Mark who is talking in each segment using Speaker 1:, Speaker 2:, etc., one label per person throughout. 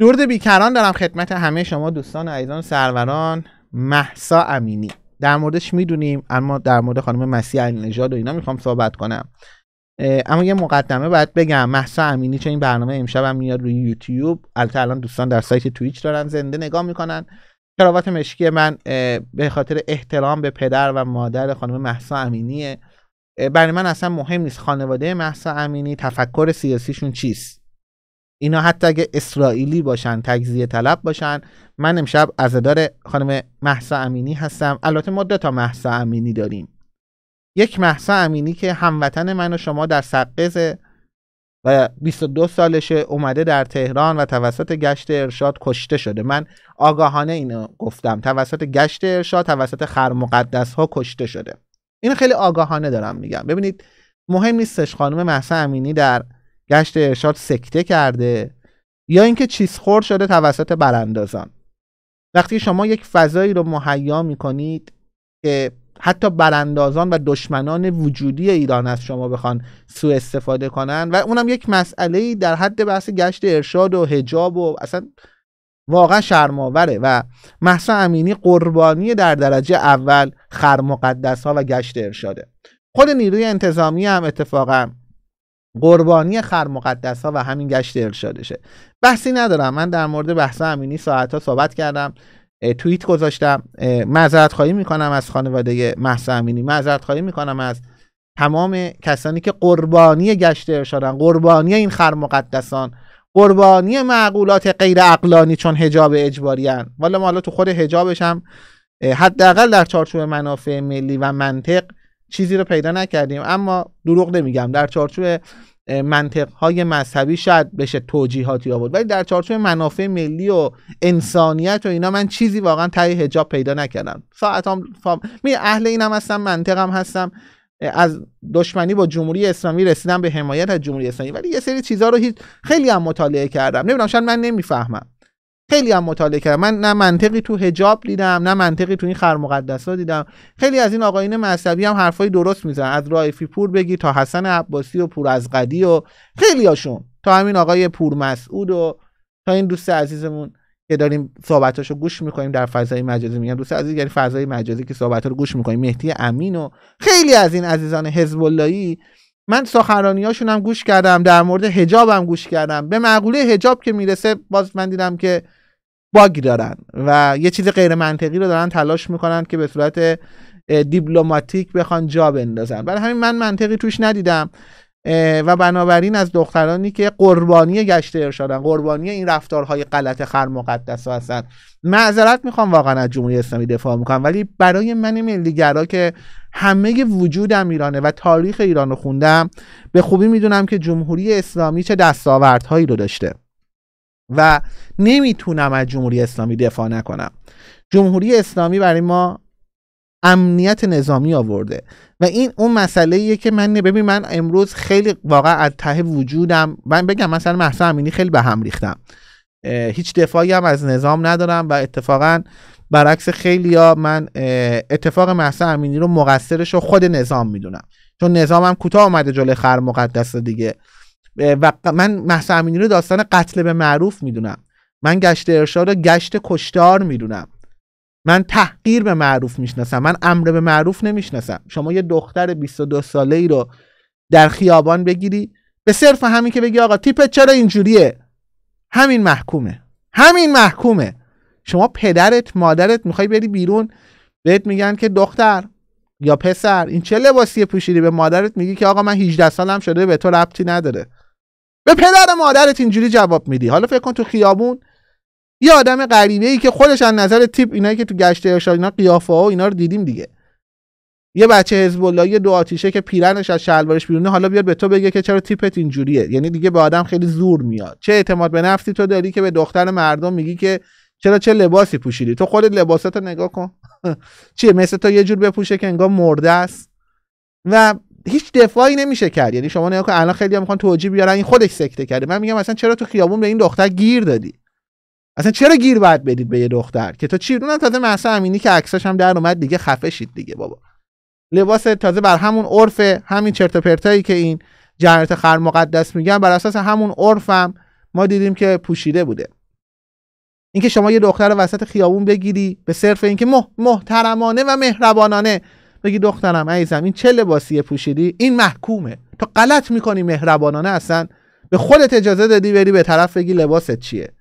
Speaker 1: درود بیکران دارم خدمت همه شما دوستان و عزیزان سروران محسا امینی در موردش میدونیم اما در مورد خانم مسیح علی نژاد و اینا میخوام صحبت کنم اما یه مقدمه باید بگم محسا امینی چون این برنامه امشب هم میاد روی یوتیوب البته الان دوستان در سایت توییچ دارن زنده نگاه میکنن کراوات مشکی من به خاطر احترام به پدر و مادر خانم محسا امینیه برای من اصلا مهم نیست خانواده محسا امینی تفکر سیاسیشون چیست اینا حتی اگه اسرائیلی باشن تجزیه طلب باشن من امشب عزادار خانم محسا امینی هستم البته ما دو تا محسا امینی داریم یک محسا امینی که هموطن من و شما در سقز و 22 سالشه اومده در تهران و توسط گشت ارشاد کشته شده من آگاهانه اینو گفتم توسط گشت ارشاد توسط خرمقدس ها کشته شده این خیلی آگاهانه دارم میگم ببینید مهم نیستش خانم محسا امینی در گشت ارشاد سکته کرده یا اینکه چیزخور شده توسط براندازان وقتی شما یک فضایی رو مهیا میکنید که حتی براندازان و دشمنان وجودی ایران از شما بخوان سوء استفاده کنن و اونم یک مسئله ای در حد بحث گشت ارشاد و هجاب و اصلا واقعا شرماوره و محسا امینی قربانی در درجه اول خرمقدس ها و گشت ارشاده خود نیروی انتظامی هم اتفاقا قربانی خرمقدس ها و همین گشت ارشادشه بحثی ندارم من در مورد بحث امینی ساعت ها صحبت کردم توییت گذاشتم معذرت خواهی میکنم از خانواده محسا امینی معذرت خواهی میکنم از تمام کسانی که قربانی گشت ارشادن قربانی این مقدسان، قربانی معقولات غیر اقلانی چون حجاب اجباری هن. والا ما حالا تو خود حجابش هم حداقل در چارچوب منافع ملی و منطق چیزی رو پیدا نکردیم اما دروغ نمیگم در چارچوب منطق های مذهبی شاید بشه توجیهاتی آورد ولی در چارچوب منافع ملی و انسانیت و اینا من چیزی واقعا تای حجاب پیدا نکردم ساعتام می اهل اینم هستم منطقم هستم از دشمنی با جمهوری اسلامی رسیدم به حمایت از جمهوری اسلامی ولی یه سری چیزها رو خیلی هم مطالعه کردم نمیدونم شاید من نمیفهمم خیلی هم مطالعه کردم من نه منطقی تو حجاب دیدم نه منطقی تو این ها دیدم خیلی از این آقایین مذهبی هم حرفای درست میزنن از رایفی پور بگی تا حسن عباسی و پور از قدی و خیلی هاشون تا همین آقای پور مسعود و تا این دوست عزیزمون که داریم صحبتاشو گوش میکنیم در فضای مجازی میگن دوست عزیز یعنی فضای مجازی که صحبت‌ها رو گوش میکنیم مهدی امین و خیلی از این عزیزان حزب من سخنرانیاشون هم گوش کردم در مورد حجابم گوش کردم به معقوله حجاب که میرسه باز من دیدم که باگ دارن و یه چیز غیر منطقی رو دارن تلاش میکنن که به صورت دیپلماتیک بخوان جا بندازن برای همین من منطقی توش ندیدم و بنابراین از دخترانی که قربانی گشت ارشادن قربانی این رفتارهای غلط خر مقدس هستن معذرت میخوام واقعا از جمهوری اسلامی دفاع میکنم ولی برای من ملیگرا که همه وجودم ایرانه و تاریخ ایران رو خوندم به خوبی میدونم که جمهوری اسلامی چه دستاوردهایی رو داشته و نمیتونم از جمهوری اسلامی دفاع نکنم جمهوری اسلامی برای ما امنیت نظامی آورده و این اون مسئله ایه که من ببین من امروز خیلی واقعا از ته وجودم من بگم مثلا محسن امینی خیلی به هم ریختم هیچ دفاعی هم از نظام ندارم و اتفاقا برعکس خیلی ها من اتفاق محسن امینی رو مقصرش رو خود نظام میدونم چون نظامم کوتاه اومده جلوی خر مقدس دیگه و من محسا امینی رو داستان قتل به معروف میدونم من گشت ارشاد رو گشت کشتار میدونم من تحقیر به معروف میشناسم من امر به معروف نمیشناسم شما یه دختر 22 ساله ای رو در خیابان بگیری به صرف همین که بگی آقا تیپت چرا اینجوریه همین محکومه همین محکومه شما پدرت مادرت میخوای بری بیرون بهت میگن که دختر یا پسر این چه لباسی پوشیدی به مادرت میگی که آقا من 18 سالم شده به تو ربطی نداره به پدر مادرت اینجوری جواب میدی حالا فکر کن تو خیابون یه آدم غریبه ای که خودش از نظر تیپ اینایی که تو گشت ارشاد اینا قیافه ها و اینا رو دیدیم دیگه یه بچه حزب الله یه دو آتیشه که پیرنش از شلوارش بیرونه حالا بیاد به تو بگه که چرا تیپت اینجوریه یعنی دیگه به آدم خیلی زور میاد چه اعتماد به نفسی تو داری که به دختر مردم میگی که چرا چه لباسی پوشیدی تو خودت لباساتو نگاه کن چیه مثل تو یه جور بپوشه که انگار مرده است و هیچ دفاعی نمیشه کرد یعنی شما نگاه الان خیلی میخوان توجیه بیارن این خودش سکته کرده من میگم اصلا چرا تو خیابون به این دختر گیر دادی اصلا چرا گیر باید بدید به یه دختر که تو چی اونم تازه مثلا امینی که عکساش هم در اومد دیگه خفه شید دیگه بابا لباس تازه بر همون عرف همین چرت پرتایی که این جنرت خر مقدس میگن بر اساس همون عرفم ما دیدیم که پوشیده بوده اینکه شما یه دختر وسط خیابون بگیری به صرف اینکه محترمانه و مهربانانه بگی دخترم عیزم این چه لباسیه پوشیدی این محکومه تا غلط میکنی مهربانانه اصلا به خودت اجازه دادی بری به طرف بگی لباست چیه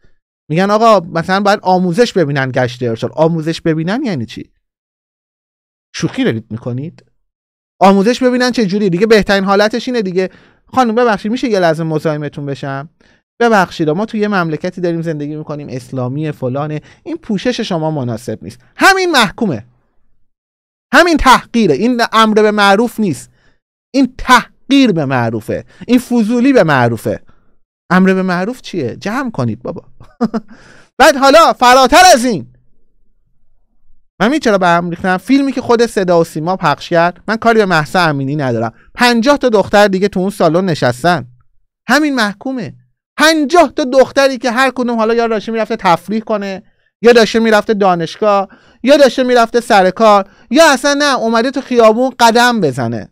Speaker 1: میگن آقا مثلا باید آموزش ببینن گشت ارشاد آموزش ببینن یعنی چی شوخی دارید میکنید آموزش ببینن چه جوری دیگه بهترین حالتش اینه دیگه خانم ببخشید میشه یه لحظه مزاحمتون بشم ببخشید ما توی یه مملکتی داریم زندگی میکنیم اسلامی فلانه این پوشش شما مناسب نیست همین محکومه همین تحقیره این امر به معروف نیست این تحقیر به معروفه این فضولی به معروفه امر به معروف چیه جمع کنید بابا بعد حالا فراتر از این من چرا به هم ریختم فیلمی که خود صدا و سیما پخش کرد من کاری به محسا امینی ندارم پنجاه تا دختر دیگه تو اون سالن نشستن همین محکومه پنجاه تا دختری که هر کدوم حالا یا راشی میرفته تفریح کنه یا داشته میرفته دانشگاه یا داشته میرفته سر کار یا اصلا نه اومده تو خیابون قدم بزنه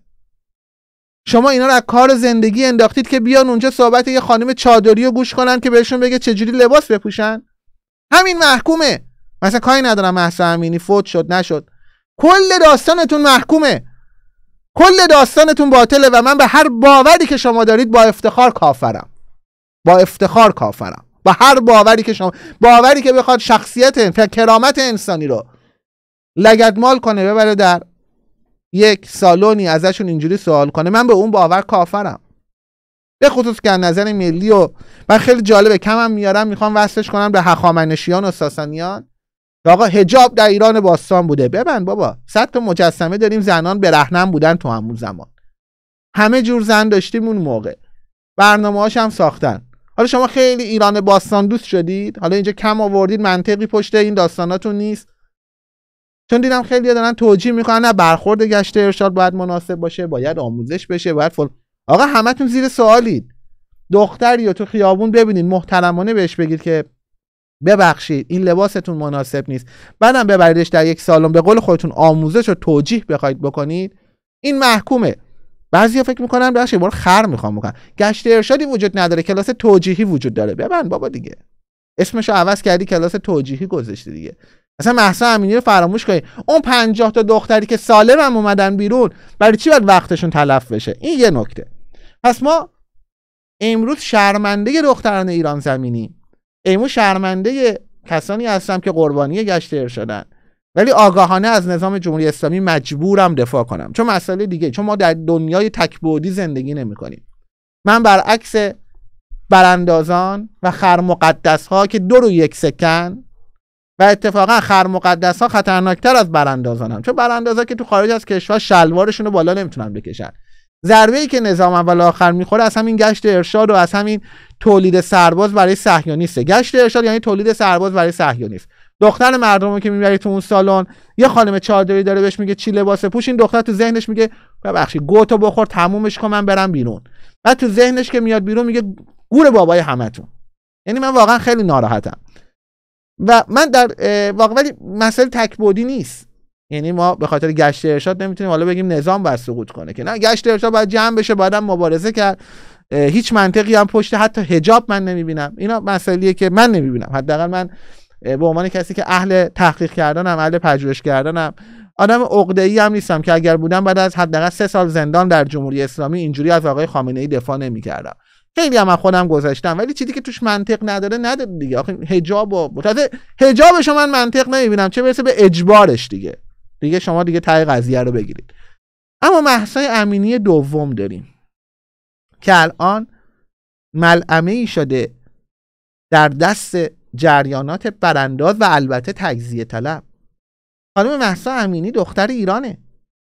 Speaker 1: شما اینا رو از کار زندگی انداختید که بیان اونجا صحبت یه خانم چادری رو گوش کنن که بهشون بگه چجوری لباس بپوشن همین محکومه مثلا کاری ندارم محسا امینی فوت شد نشد کل داستانتون محکومه کل داستانتون باطله و من به هر باوری که شما دارید با افتخار کافرم با افتخار کافرم با هر باوری که شما باوری که بخواد شخصیت و کرامت انسانی رو لگدمال کنه ببره در یک سالونی ازشون اینجوری سوال کنه من به اون باور کافرم به خصوص که از نظر ملی و من خیلی جالبه کمم میارم میخوام وصلش کنم به هخامنشیان و ساسانیان آقا هجاب در ایران باستان بوده ببند بابا صد تا مجسمه داریم زنان برهنم بودن تو همون زمان همه جور زن داشتیم اون موقع برنامه هم ساختن حالا شما خیلی ایران باستان دوست شدید حالا اینجا کم آوردید منطقی پشت این داستاناتون نیست چون دیدم خیلی دارن توجیه میکنن نه برخورد گشت ارشاد باید مناسب باشه باید آموزش بشه باید فل... آقا همتون زیر سوالید دختری یا تو خیابون ببینید محترمانه بهش بگید که ببخشید این لباستون مناسب نیست بعدم ببریدش در یک سالم به قول خودتون آموزش و توجیه بخواید بکنید این محکومه بعضیا فکر میکنن بخش بار خر میخوام بکنم گشت ارشادی وجود نداره کلاس توجیهی وجود داره ببن بابا دیگه اسمشو عوض کردی کلاس توجیهی گذاشتی دیگه اصلا محسا امینی رو فراموش کنید اون پنجاه تا دختری که سالم هم اومدن بیرون برای چی باید وقتشون تلف بشه این یه نکته پس ما امروز شرمنده دختران ایران زمینی امروز شرمنده کسانی هستم که قربانی گشت ارشادن ولی آگاهانه از نظام جمهوری اسلامی مجبورم دفاع کنم چون مسئله دیگه چون ما در دنیای تکبودی زندگی نمی کنیم من برعکس براندازان و خرمقدس ها که دو رو یک سکن و اتفاقا خرمقدس ها خطرناکتر از براندازان هم چون براندازا که تو خارج از کشور شلوارشون رو بالا نمیتونن بکشن ضربه ای که نظام اول آخر میخوره از همین گشت ارشاد و از همین تولید سرباز برای صهیونیسته گشت ارشاد یعنی تولید سرباز برای صهیونیست دختر مردم رو که میبری تو اون سالن یه خانم چادری داره بهش میگه چی لباس پوش این دختر تو ذهنش میگه ببخشید گوتو بخور تمومش کن من برم بیرون بعد تو ذهنش که میاد بیرون میگه گور بابای همتون یعنی من واقعا خیلی ناراحتم و من در واقع ولی مسئله تکبودی نیست یعنی ما به خاطر گشت ارشاد نمیتونیم حالا بگیم نظام بر سقوط کنه که نه گشت ارشاد باید جمع بشه باید مبارزه کرد هیچ منطقی هم پشت حتی هجاب من نمیبینم اینا مسئله که من نمیبینم حداقل من به عنوان کسی که اهل تحقیق کردنم اهل پژوهش کردنم آدم عقده‌ای هم نیستم که اگر بودم بعد از حداقل سه سال زندان در جمهوری اسلامی اینجوری از آقای خامنه ای دفاع نمی‌کردم خیلی هم خودم گذاشتم ولی چیزی که توش منطق نداره نداره دیگه آخه حجاب و تازه حجابش من منطق نمیبینم چه برسه به اجبارش دیگه دیگه شما دیگه تای قضیه رو بگیرید اما محسای امینی دوم داریم که الان ملعمه شده در دست جریانات برانداز و البته تجزیه طلب خانم محسا امینی دختر ایرانه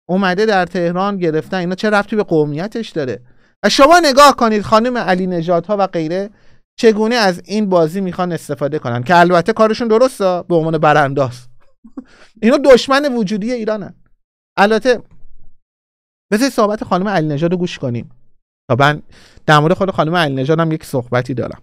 Speaker 1: اومده در تهران گرفتن اینا چه رفتی به قومیتش داره و شما نگاه کنید خانم علی ها و غیره چگونه از این بازی میخوان استفاده کنن که البته کارشون درسته به عنوان برانداز اینا دشمن وجودی ایرانه البته بذارید صحبت خانم علی نجات رو گوش کنیم تا من در مورد خود خانم علی نجات هم یک صحبتی دارم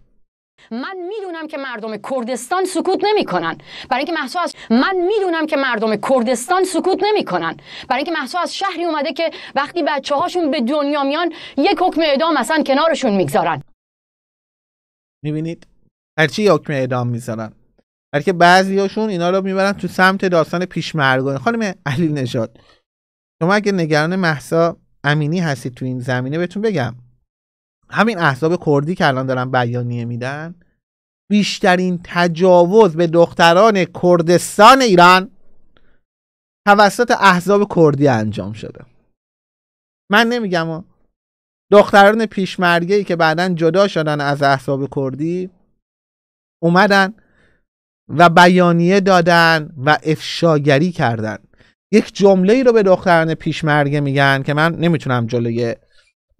Speaker 1: من میدونم که مردم کردستان سکوت نمیکنن برای اینکه محسا از من میدونم که مردم کردستان سکوت نمیکنن برای اینکه محسا از شهری اومده که وقتی بچه هاشون به دنیا میان یک حکم اعدام اصلا کنارشون میگذارن میبینید هرچی حکم اعدام میذارن بعضی هاشون اینا رو میبرن تو سمت داستان پیشمرگان خانم علی نژاد شما اگه نگران محسا امینی هستید تو این زمینه بهتون بگم همین احزاب کردی که الان دارن بیانیه میدن بیشترین تجاوز به دختران کردستان ایران توسط احزاب کردی انجام شده من نمیگم و دختران پیشمرگه ای که بعدا جدا شدن از احزاب کردی اومدن و بیانیه دادن و افشاگری کردن یک جمله ای رو به دختران پیشمرگه میگن که من نمیتونم جلوی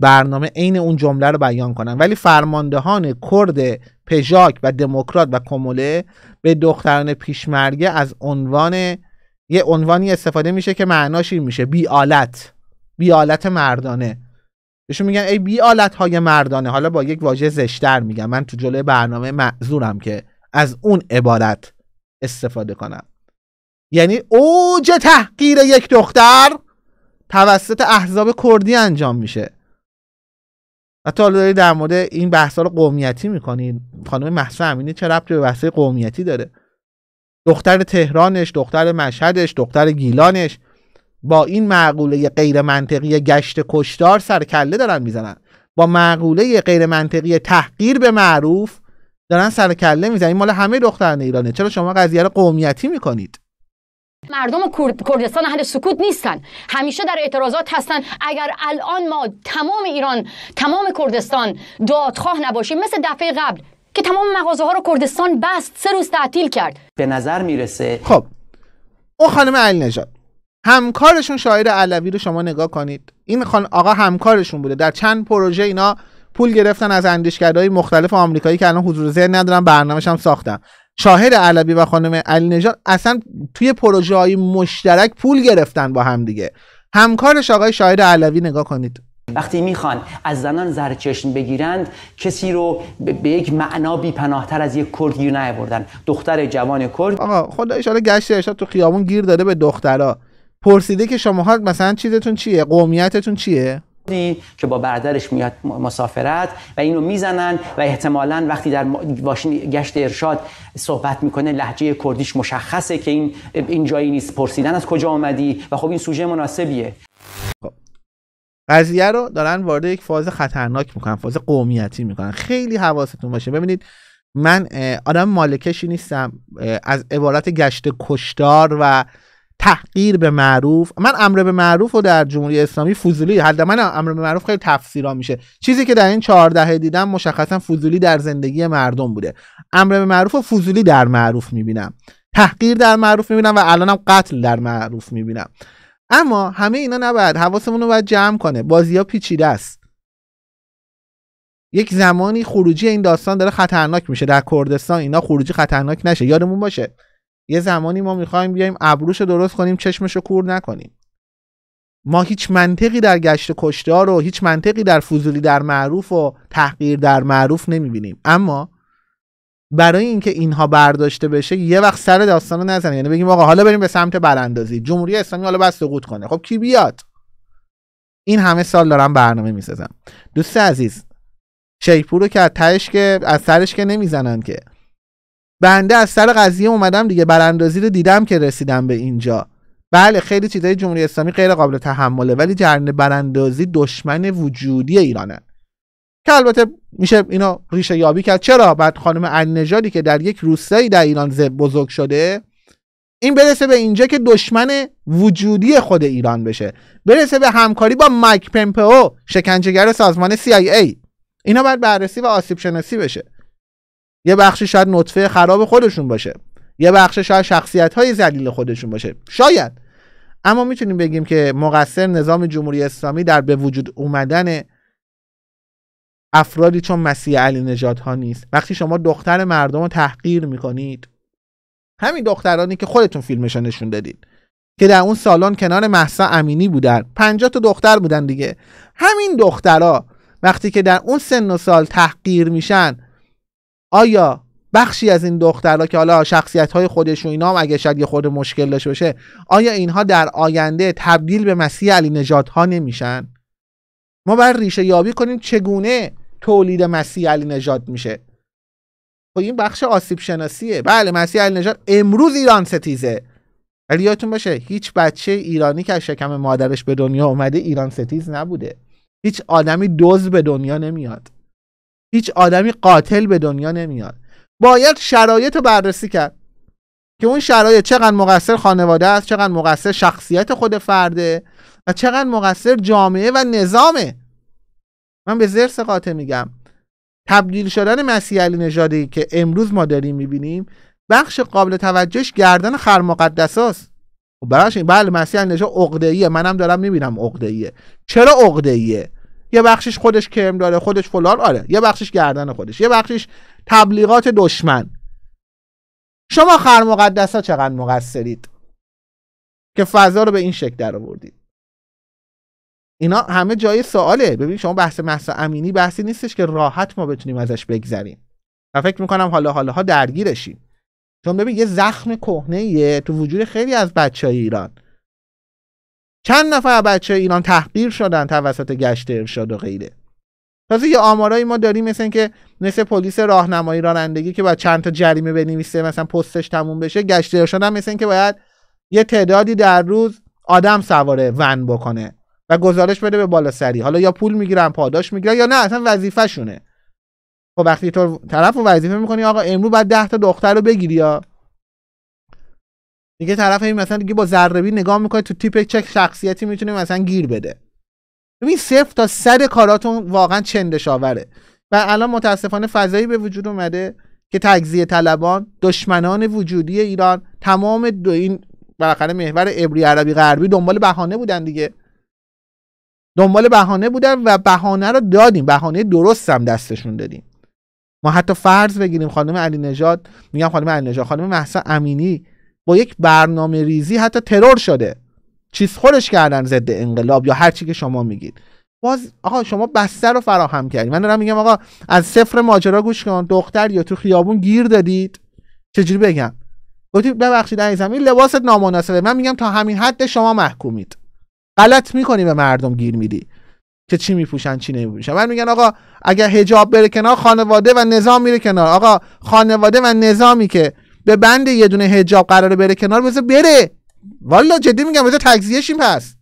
Speaker 1: برنامه عین اون جمله رو بیان کنن ولی فرماندهان کرد پژاک و دموکرات و کموله به دختران پیشمرگه از عنوان یه عنوانی استفاده میشه که معناش این میشه بیالت بیالت مردانه بهشون میگن ای بیالت های مردانه حالا با یک واژه زشتر میگم من تو جلوی برنامه معذورم که از اون عبارت استفاده کنم یعنی اوج تحقیر یک دختر توسط احزاب کردی انجام میشه و حالا داری در مورد این بحثا رو قومیتی میکنین خانم محسا امینی چه ربطی به بحث قومیتی داره دختر تهرانش دختر مشهدش دختر گیلانش با این معقوله غیر منطقی گشت کشتار سر کله دارن میزنن با معقوله غیر منطقی تحقیر به معروف دارن سر کله میزنن این مال همه دختران ایرانه چرا شما قضیه رو قومیتی میکنید مردم کردستان اهل سکوت نیستن همیشه در اعتراضات هستن اگر الان ما تمام ایران تمام کردستان دادخواه نباشیم مثل دفعه قبل که تمام مغازه ها رو کردستان بست سه روز تعطیل کرد به نظر میرسه خب اون خانم علی نجات همکارشون شاعر علوی رو شما نگاه کنید این خان آقا همکارشون بوده در چند پروژه اینا پول گرفتن از اندیشکدهای مختلف آمریکایی که الان حضور ذهن ندارن برنامه‌ش هم ساختن شاهد علوی و خانم علی اصلا توی پروژه های مشترک پول گرفتن با هم دیگه همکارش آقای شاهد علوی نگاه کنید وقتی میخوان از زنان زرچشم بگیرند کسی رو به یک معنا بی پناهتر از یک گیر نیاوردن دختر جوان کرد آقا خدا ان گشت ارشاد تو خیابون گیر داده به دخترها پرسیده که شماها مثلا چیزتون چیه قومیتتون چیه که با برادرش میاد مسافرت و اینو میزنن و احتمالا وقتی در گشت ارشاد صحبت میکنه لحجه کردیش مشخصه که این این جایی نیست پرسیدن از کجا آمدی و خب این سوژه مناسبیه خب. قضیه رو دارن وارد یک فاز خطرناک میکنن فاز قومیتی میکنن خیلی حواستون باشه ببینید من آدم مالکشی نیستم از عبارت گشت کشتار و تحقیر به معروف من امر به معروف و در جمهوری اسلامی فضولی حد من امر به معروف خیلی تفسیرا میشه چیزی که در این چهارده دیدم مشخصا فضولی در زندگی مردم بوده امر به معروف و فضولی در معروف میبینم تحقیر در معروف میبینم و الانم قتل در معروف میبینم اما همه اینا نباید حواسمون رو باید جمع کنه بازی ها پیچیده است یک زمانی خروجی این داستان داره خطرناک میشه در کردستان اینا خروجی خطرناک نشه یادمون باشه یه زمانی ما میخوایم بیایم ابروش درست کنیم چشمش رو کور نکنیم ما هیچ منطقی در گشت کشتار و هیچ منطقی در فضولی در معروف و تحقیر در معروف نمیبینیم اما برای اینکه اینها برداشته بشه یه وقت سر داستان رو نزنیم یعنی بگیم آقا حالا بریم به سمت براندازی جمهوری اسلامی حالا بس سقوط کنه خب کی بیاد این همه سال دارم برنامه میسازم دوست عزیز شیپور رو که از که از سرش که نمیزنن که بنده از سر قضیه اومدم دیگه براندازی رو دیدم که رسیدم به اینجا بله خیلی چیزای جمهوری اسلامی غیر قابل تحمله ولی جرن براندازی دشمن وجودی ایرانه که البته میشه اینو ریشه یابی کرد چرا بعد خانم النژادی که در یک روستایی در ایران بزرگ شده این برسه به اینجا که دشمن وجودی خود ایران بشه برسه به همکاری با مایک پمپو شکنجهگر سازمان CIA اینا باید بررسی و آسیب شناسی بشه یه بخشی شاید نطفه خراب خودشون باشه یه بخش شاید شخصیت های زلیل خودشون باشه شاید اما میتونیم بگیم که مقصر نظام جمهوری اسلامی در به وجود اومدن افرادی چون مسیح علی نجات ها نیست وقتی شما دختر مردم رو تحقیر میکنید همین دخترانی که خودتون فیلمش نشون دادید که در اون سالن کنار محسا امینی بودن 50 تا دختر بودن دیگه همین دخترها وقتی که در اون سن و سال تحقیر میشن آیا بخشی از این دخترها که حالا شخصیت های خودش و اینا هم اگه شاید یه خود مشکل داشته باشه آیا اینها در آینده تبدیل به مسیح علی نجات ها نمیشن ما باید ریشه یابی کنیم چگونه تولید مسیح علی نجات میشه خب این بخش آسیب شناسیه بله مسیح علی نجات امروز ایران ستیزه ولی یادتون باشه هیچ بچه ایرانی که از شکم مادرش به دنیا اومده ایران ستیز نبوده هیچ آدمی دز به دنیا نمیاد هیچ آدمی قاتل به دنیا نمیاد باید شرایط رو بررسی کرد که اون شرایط چقدر مقصر خانواده است چقدر مقصر شخصیت خود فرده و چقدر مقصر جامعه و نظامه من به زرس قاطع میگم تبدیل شدن مسیح علی نژادی که امروز ما داریم میبینیم بخش قابل توجهش گردن خرمقدس است براش خب این بله مسیح علی نژاد عقده‌ایه منم دارم میبینم عقده‌ایه چرا عقده‌ایه یه بخشش خودش کرم داره خودش فلان آره یه بخشش گردن خودش یه بخشش تبلیغات دشمن شما خر مقدس ها چقدر مقصرید که فضا رو به این شکل در آوردید اینا همه جای سواله ببین شما بحث محسا امینی بحثی نیستش که راحت ما بتونیم ازش بگذریم و فکر میکنم حالا حالا ها درگیرشیم چون ببین یه زخم کهنه تو وجود خیلی از بچه های ایران چند نفر بچه ایران تحقیر شدن توسط گشت ارشاد و غیره تازه یه آمارایی ما داریم مثل که مثل پلیس راهنمایی رانندگی که باید چند تا جریمه بنویسه مثلا پستش تموم بشه گشت ارشاد هم مثل که باید یه تعدادی در روز آدم سواره ون بکنه و گزارش بده به بالا سری حالا یا پول میگیرن پاداش میگیرن یا نه اصلا وظیفه شونه خب وقتی تو طرف وظیفه میکنی آقا امرو بعد 10 تا دختر رو بگیری یا دیگه طرف این مثلا دیگه با ذره نگاه میکنه تو تیپ چک شخصیتی میتونه مثلا گیر بده ببین صفر تا صد کاراتون واقعا چندش آوره و الان متاسفانه فضایی به وجود اومده که تجزیه طلبان دشمنان وجودی ایران تمام دو این بالاخره محور ابری عربی غربی دنبال بهانه بودن دیگه دنبال بهانه بودن و بهانه رو دادیم بهانه درست هم دستشون دادیم ما حتی فرض بگیریم خانم علی نژاد میگم خانم علی نژاد خانم محسا امینی با یک برنامه ریزی حتی ترور شده چیز خورش کردن ضد انقلاب یا هر چی که شما میگید باز آقا شما بستر رو فراهم کردید من دارم میگم آقا از صفر ماجرا گوش کن دختر یا تو خیابون گیر دادید چجوری بگم گفتید ببخشید عزیزم این لباست نامناسبه من میگم تا همین حد شما محکومید غلط میکنی به مردم گیر میدی که چی میپوشن چی نمیپوشن من میگن آقا اگر حجاب بره کنار خانواده و نظام میره کنار آقا خانواده و نظامی که به بند یه دونه حجاب قراره بره کنار بذار بره والا جدی میگم بذار شیم پس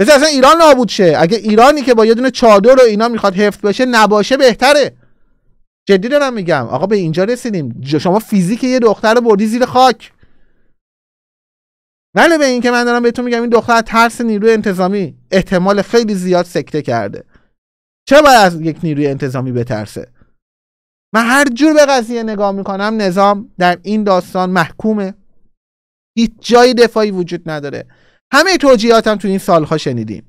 Speaker 1: بذار اصلا ایران نابود شه اگه ایرانی که با یه دونه چادر و اینا میخواد حفظ بشه نباشه بهتره جدی دارم میگم آقا به اینجا رسیدیم شما فیزیک یه دختر رو بردی زیر خاک نه به این که من دارم بهتون میگم این دختر ترس نیروی انتظامی احتمال خیلی زیاد سکته کرده چه باید از یک نیروی انتظامی بترسه من هر جور به قضیه نگاه میکنم نظام در این داستان محکومه هیچ جای دفاعی وجود نداره همه توجیهاتم تو این سالها شنیدیم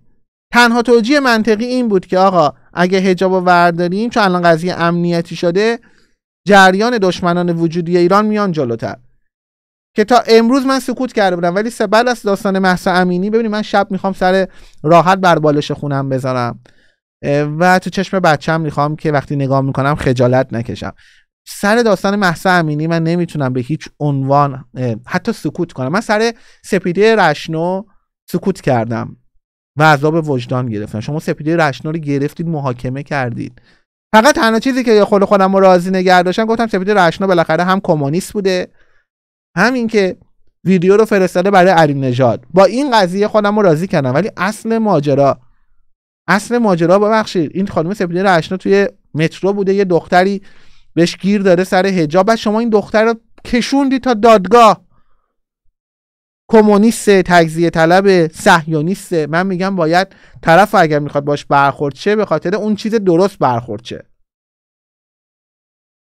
Speaker 1: تنها توجیه منطقی این بود که آقا اگه هجاب و ورداریم چون الان قضیه امنیتی شده جریان دشمنان وجودی ایران میان جلوتر که تا امروز من سکوت کرده بودم ولی بعد از داستان محسا امینی ببینید من شب میخوام سر راحت بر بالش خونم بذارم و تو چشم بچم میخوام که وقتی نگاه میکنم خجالت نکشم سر داستان محسا امینی من نمیتونم به هیچ عنوان حتی سکوت کنم من سر سپیده رشنو سکوت کردم و عذاب وجدان گرفتم شما سپیده رشنو رو گرفتید محاکمه کردید فقط تنها چیزی که خود خودم رو راضی نگه داشتم گفتم سپیده رشنو بالاخره هم کمونیست بوده هم اینکه ویدیو رو فرستاده برای علی نژاد با این قضیه خودم رو راضی کردم ولی اصل ماجرا اصل ماجرا ببخشید این خانم سپیده رشنا توی مترو بوده یه دختری بهش گیر داره سر هجاب بعد شما این دختر رو کشوندی تا دادگاه کمونیست تجزیه طلب صهیونیست من میگم باید طرف اگر میخواد باش برخورد چه به خاطر اون چیز درست برخورد چه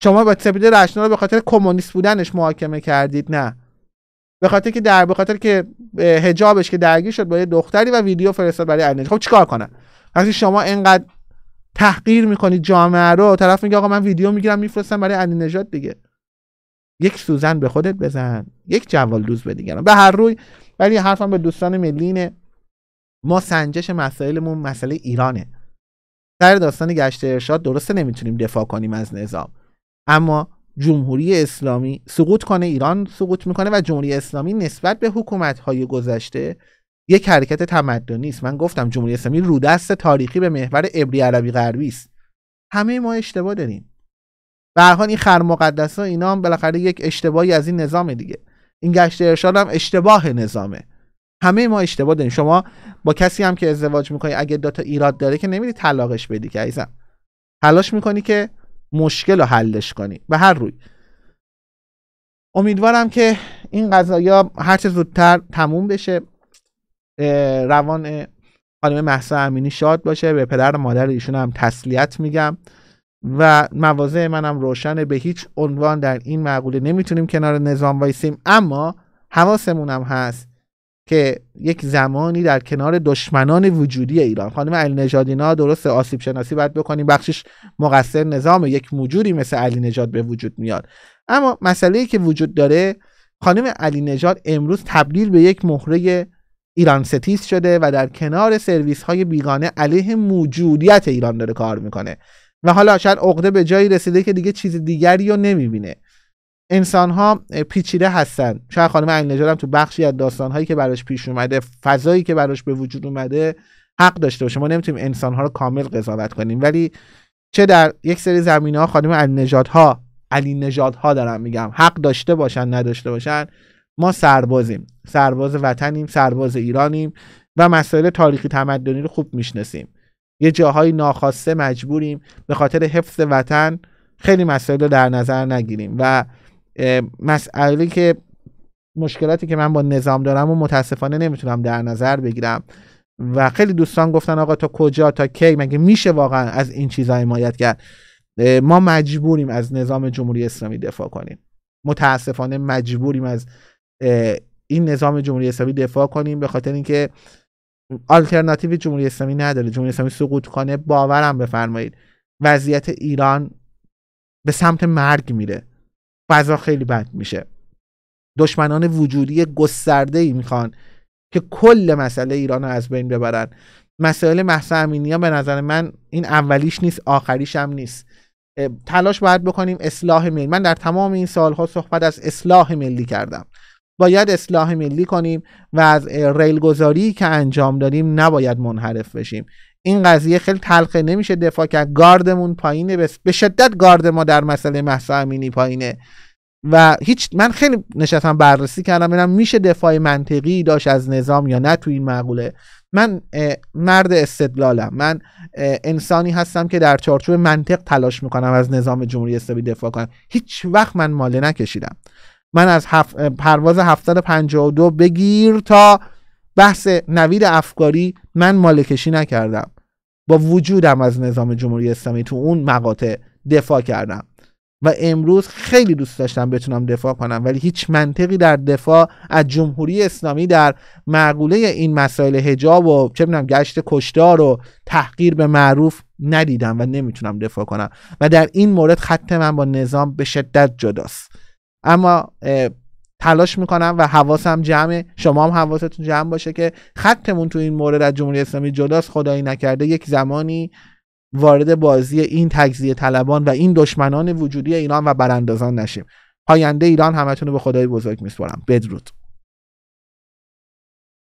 Speaker 1: شما با سپیده رشنا رو به خاطر کمونیست بودنش محاکمه کردید نه به خاطر که در به خاطر که حجابش که درگیر شد با یه دختری و ویدیو فرستاد برای نجات خب چیکار کنن وقتی شما اینقدر تحقیر میکنی جامعه رو طرف میگه آقا من ویدیو میگیرم میفرستم برای علی نجات دیگه یک سوزن به خودت بزن یک جوال دوز به دیگران به هر روی ولی حرفم به دوستان ملینه ما سنجش مسائلمون مسئله ایرانه سر داستان گشت ارشاد درسته نمیتونیم دفاع کنیم از نظام اما جمهوری اسلامی سقوط کنه ایران سقوط میکنه و جمهوری اسلامی نسبت به حکومت های گذشته یک حرکت تمدنی است من گفتم جمهوری اسلامی دست تاریخی به محور ابری عربی غربی است همه ما اشتباه داریم به هر حال این خرمقدس ها اینا هم بالاخره یک اشتباهی از این نظام دیگه این گشت ارشاد هم اشتباه نظامه همه ما اشتباه داریم شما با کسی هم که ازدواج میکنی اگه دو تا ایراد داره که نمیری طلاقش بدی که عزیزم تلاش میکنی که مشکل رو حلش کنی به هر روی امیدوارم که این قضایی هر چه زودتر تموم بشه روان خانم محسا امینی شاد باشه به پدر و مادر ایشون هم تسلیت میگم و مواضع منم روشن به هیچ عنوان در این معقوله نمیتونیم کنار نظام وایسیم اما حواسمون هم هست که یک زمانی در کنار دشمنان وجودی ایران خانم علی نژادینا درست آسیب شناسی باید بکنیم بخشش مقصر نظام یک موجودی مثل علی نژاد به وجود میاد اما مسئله که وجود داره خانم علی نژاد امروز تبدیل به یک مهره ایران ستیز شده و در کنار سرویس های بیگانه علیه موجودیت ایران داره کار میکنه و حالا شاید عقده به جایی رسیده که دیگه چیز دیگری رو نمیبینه انسان ها پیچیده هستن شاید خانم علی هم تو بخشی از داستان هایی که براش پیش اومده فضایی که براش به وجود اومده حق داشته باشه ما نمیتونیم انسان ها رو کامل قضاوت کنیم ولی چه در یک سری زمینه ها خانم نجات ها علی نجات ها دارم میگم حق داشته باشن نداشته باشن ما سربازیم سرباز وطنیم سرباز ایرانیم و مسائل تاریخی تمدنی رو خوب میشناسیم یه جاهای ناخواسته مجبوریم به خاطر حفظ وطن خیلی مسائل رو در نظر نگیریم و مسئله که مشکلاتی که من با نظام دارم و متاسفانه نمیتونم در نظر بگیرم و خیلی دوستان گفتن آقا تا کجا تا کی مگه میشه واقعا از این چیزا حمایت کرد ما مجبوریم از نظام جمهوری اسلامی دفاع کنیم متاسفانه مجبوریم از این نظام جمهوری اسلامی دفاع کنیم به خاطر اینکه آلترناتیو جمهوری اسلامی نداره جمهوری اسلامی سقوط کنه باورم بفرمایید وضعیت ایران به سمت مرگ میره فضا خیلی بد میشه دشمنان وجودی گسترده ای میخوان که کل مسئله ایران رو از بین ببرن مسائل محسا امینی به نظر من این اولیش نیست آخریش هم نیست تلاش باید بکنیم اصلاح ملی من در تمام این سالها صحبت از اصلاح ملی کردم باید اصلاح ملی کنیم و از گذاری که انجام داریم نباید منحرف بشیم این قضیه خیلی تلخه نمیشه دفاع کرد گاردمون پایینه به شدت گارد ما در مسئله محسا امینی پایینه و هیچ من خیلی نشستم بررسی کردم ببینم میشه دفاع منطقی داشت از نظام یا نه تو این معقوله من مرد استدلالم من انسانی هستم که در چارچوب منطق تلاش میکنم از نظام جمهوری اسلامی دفاع کنم هیچ وقت من ماله نکشیدم من از هف... پرواز 752 بگیر تا بحث نوید افکاری من مالکشی نکردم با وجودم از نظام جمهوری اسلامی تو اون مقاطع دفاع کردم و امروز خیلی دوست داشتم بتونم دفاع کنم ولی هیچ منطقی در دفاع از جمهوری اسلامی در معقوله این مسائل حجاب و چه میدونم گشت کشتار و تحقیر به معروف ندیدم و نمیتونم دفاع کنم و در این مورد خط من با نظام به شدت جداست اما تلاش میکنم و حواسم جمع شما هم حواستون جمع باشه که خطمون تو این مورد از جمهوری اسلامی جداست خدایی نکرده یک زمانی وارد بازی این تجزیه طلبان و این دشمنان وجودی ایران و براندازان نشیم پاینده ایران همتون رو به خدای بزرگ میسپارم بدرود